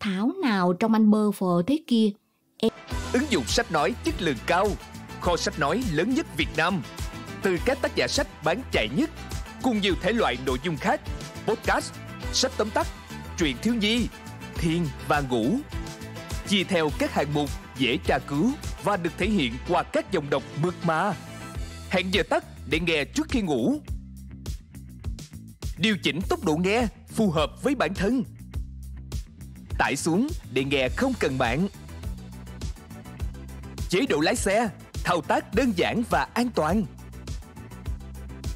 Thảo nào trong anh bơ phờ thế kia. Em... Ứng dụng sách nói chất lượng cao, kho sách nói lớn nhất Việt Nam. Từ các tác giả sách bán chạy nhất cùng nhiều thể loại nội dung khác podcast, sách tóm tắt, truyện thiếu nhi, thiên và ngủ. Chia theo các hạng mục dễ tra cứu và được thể hiện qua các dòng đọc mượt mà. Hẹn giờ tắt để nghe trước khi ngủ. Điều chỉnh tốc độ nghe phù hợp với bản thân. Tải xuống để nghe không cần mạng. Chế độ lái xe, thao tác đơn giản và an toàn